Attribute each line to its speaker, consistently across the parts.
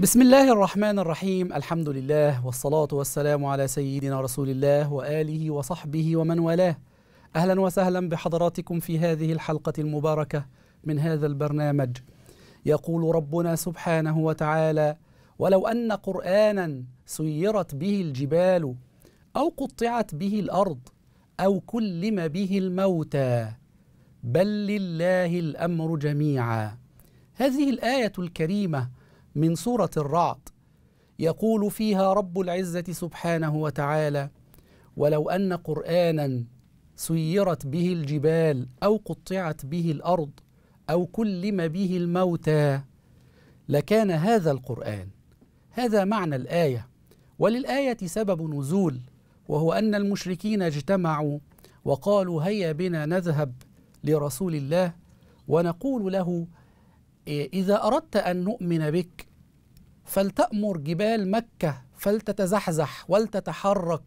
Speaker 1: بسم الله الرحمن الرحيم الحمد لله والصلاة والسلام على سيدنا رسول الله وآله وصحبه ومن والاه أهلا وسهلا بحضراتكم في هذه الحلقة المباركة من هذا البرنامج يقول ربنا سبحانه وتعالى ولو أن قرآنا سيرت به الجبال أو قطعت به الأرض أو كلم به الموتى بل لله الأمر جميعا هذه الآية الكريمة من سورة الرعد يقول فيها رب العزة سبحانه وتعالى: ولو أن قرآنا سيرت به الجبال أو قطعت به الأرض أو كلم به الموتى لكان هذا القرآن هذا معنى الآية وللآية سبب نزول وهو أن المشركين اجتمعوا وقالوا هيا بنا نذهب لرسول الله ونقول له إذا أردت أن نؤمن بك فلتأمر جبال مكة فلتتزحزح ولتتحرك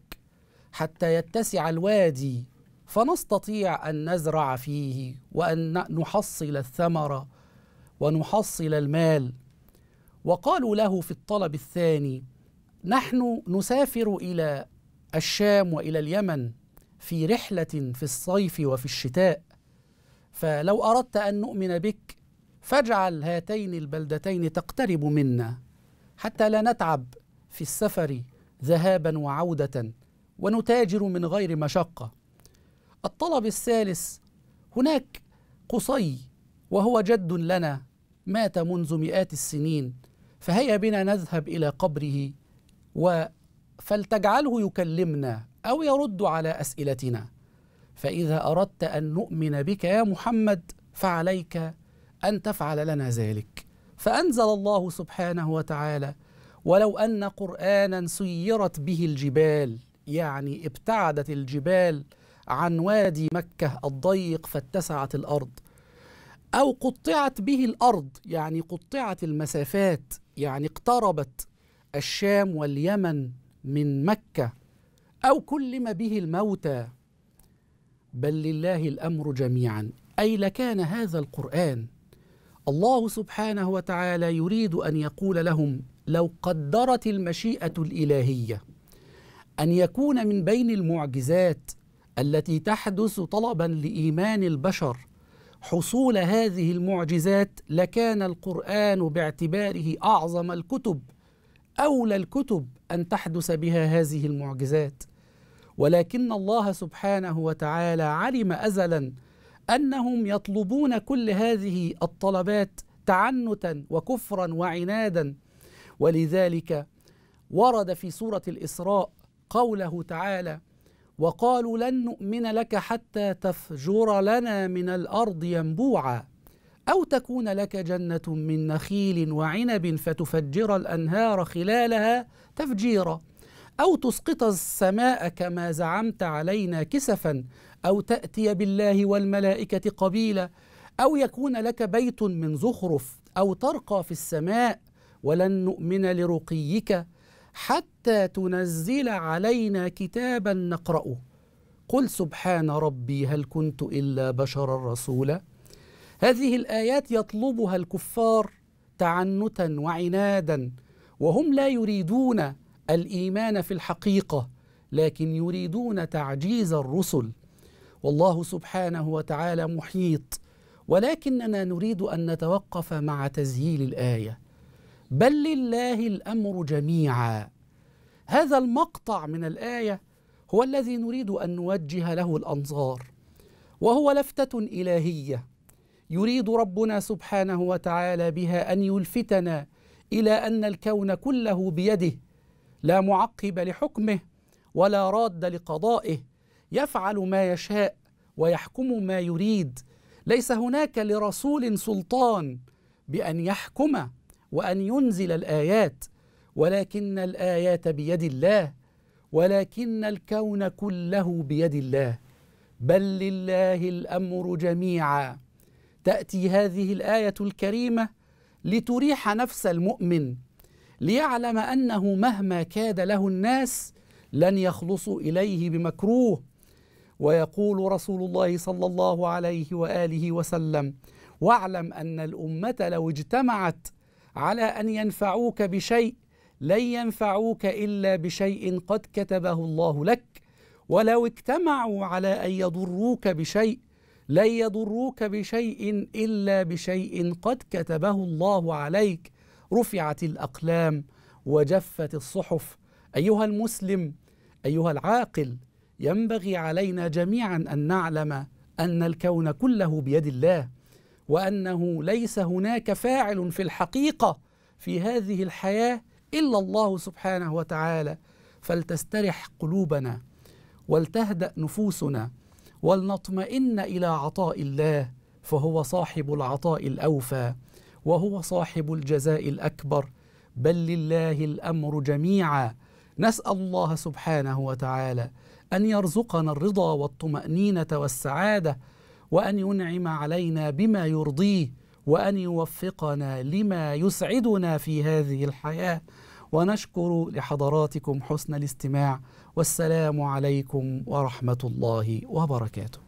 Speaker 1: حتى يتسع الوادي فنستطيع أن نزرع فيه وأن نحصل الثمر ونحصل المال وقالوا له في الطلب الثاني نحن نسافر إلى الشام وإلى اليمن في رحلة في الصيف وفي الشتاء فلو أردت أن نؤمن بك فاجعل هاتين البلدتين تقترب منا حتى لا نتعب في السفر ذهابا وعودة ونتاجر من غير مشقة. الطلب الثالث هناك قصي وهو جد لنا مات منذ مئات السنين فهيا بنا نذهب إلى قبره و فلتجعله يكلمنا أو يرد على أسئلتنا فإذا أردت أن نؤمن بك يا محمد فعليك أن تفعل لنا ذلك فأنزل الله سبحانه وتعالى ولو أن قرآنا سيرت به الجبال يعني ابتعدت الجبال عن وادي مكة الضيق فاتسعت الأرض أو قطعت به الأرض يعني قطعت المسافات يعني اقتربت الشام واليمن من مكة أو كلم به الموتى بل لله الأمر جميعا أي لكان هذا القرآن الله سبحانه وتعالى يريد ان يقول لهم لو قدرت المشيئه الالهيه ان يكون من بين المعجزات التي تحدث طلبا لايمان البشر حصول هذه المعجزات لكان القران باعتباره اعظم الكتب اولى الكتب ان تحدث بها هذه المعجزات ولكن الله سبحانه وتعالى علم ازلا أنهم يطلبون كل هذه الطلبات تعنتا وكفرا وعنادا ولذلك ورد في سورة الإسراء قوله تعالى وقالوا لن نؤمن لك حتى تفجر لنا من الأرض ينبوعا أو تكون لك جنة من نخيل وعنب فتفجر الأنهار خلالها تفجيرا أو تسقط السماء كما زعمت علينا كسفا أو تأتي بالله والملائكة قبيلا أو يكون لك بيت من زخرف أو ترقى في السماء ولن نؤمن لرقيك حتى تنزل علينا كتابا نقرأه قل سبحان ربي هل كنت إلا بشرا رسولا هذه الآيات يطلبها الكفار تعنتا وعنادا وهم لا يريدون الإيمان في الحقيقة لكن يريدون تعجيز الرسل والله سبحانه وتعالى محيط ولكننا نريد ان نتوقف مع تزهيل الايه بل لله الامر جميعا هذا المقطع من الايه هو الذي نريد ان نوجه له الانظار وهو لفته الهيه يريد ربنا سبحانه وتعالى بها ان يلفتنا الى ان الكون كله بيده لا معقب لحكمه ولا راد لقضائه يفعل ما يشاء ويحكم ما يريد ليس هناك لرسول سلطان بان يحكم وان ينزل الايات ولكن الايات بيد الله ولكن الكون كله بيد الله بل لله الامر جميعا تاتي هذه الايه الكريمه لتريح نفس المؤمن ليعلم انه مهما كاد له الناس لن يخلصوا اليه بمكروه ويقول رسول الله صلى الله عليه واله وسلم واعلم ان الامه لو اجتمعت على ان ينفعوك بشيء لن ينفعوك الا بشيء قد كتبه الله لك ولو اجتمعوا على ان يضروك بشيء لن يضروك بشيء الا بشيء قد كتبه الله عليك رفعت الاقلام وجفت الصحف ايها المسلم ايها العاقل ينبغي علينا جميعا ان نعلم ان الكون كله بيد الله وانه ليس هناك فاعل في الحقيقه في هذه الحياه الا الله سبحانه وتعالى فلتسترح قلوبنا ولتهدا نفوسنا ولنطمئن الى عطاء الله فهو صاحب العطاء الاوفى وهو صاحب الجزاء الاكبر بل لله الامر جميعا نسال الله سبحانه وتعالى ان يرزقنا الرضا والطمانينه والسعاده وان ينعم علينا بما يرضيه وان يوفقنا لما يسعدنا في هذه الحياه ونشكر لحضراتكم حسن الاستماع والسلام عليكم ورحمه الله وبركاته